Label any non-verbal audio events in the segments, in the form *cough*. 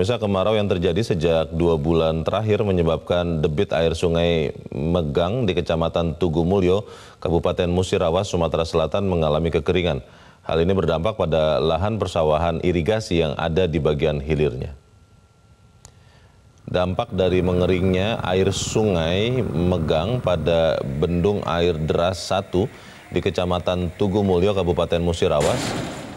Pemirsa kemarau yang terjadi sejak dua bulan terakhir menyebabkan debit air sungai Megang di Kecamatan Tugu Mulyo, Kabupaten Musirawas, Sumatera Selatan mengalami kekeringan. Hal ini berdampak pada lahan persawahan irigasi yang ada di bagian hilirnya. Dampak dari mengeringnya air sungai Megang pada bendung air deras satu di Kecamatan Tugu Mulyo, Kabupaten Musirawas,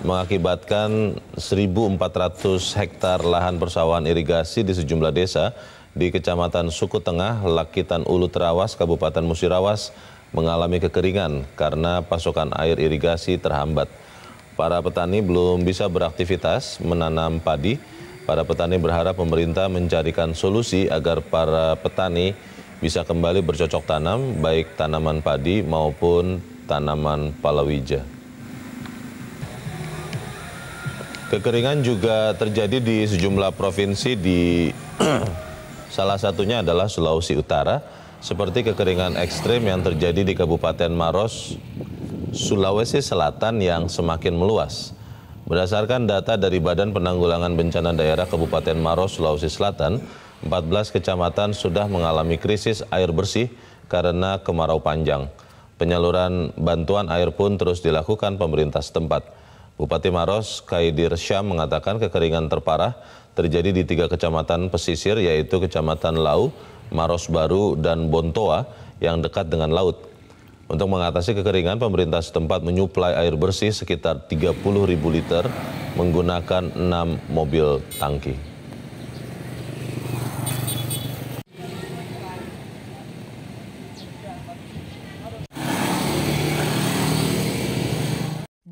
mengakibatkan 1.400 hektar lahan persawahan irigasi di sejumlah desa di Kecamatan Suku Tengah, Lakitan Ulu Terawas, Kabupaten Musirawas mengalami kekeringan karena pasokan air irigasi terhambat. Para petani belum bisa beraktivitas menanam padi. Para petani berharap pemerintah mencarikan solusi agar para petani bisa kembali bercocok tanam baik tanaman padi maupun tanaman palawija. Kekeringan juga terjadi di sejumlah provinsi di *clears throat* salah satunya adalah Sulawesi Utara seperti kekeringan ekstrim yang terjadi di Kabupaten Maros, Sulawesi Selatan yang semakin meluas. Berdasarkan data dari Badan Penanggulangan Bencana Daerah Kabupaten Maros, Sulawesi Selatan, 14 kecamatan sudah mengalami krisis air bersih karena kemarau panjang. Penyaluran bantuan air pun terus dilakukan pemerintah setempat. Bupati Maros Kaidir Syam mengatakan kekeringan terparah terjadi di tiga kecamatan pesisir yaitu Kecamatan Lau, Maros Baru, dan Bontoa yang dekat dengan laut. Untuk mengatasi kekeringan, pemerintah setempat menyuplai air bersih sekitar 30.000 liter menggunakan 6 mobil tangki.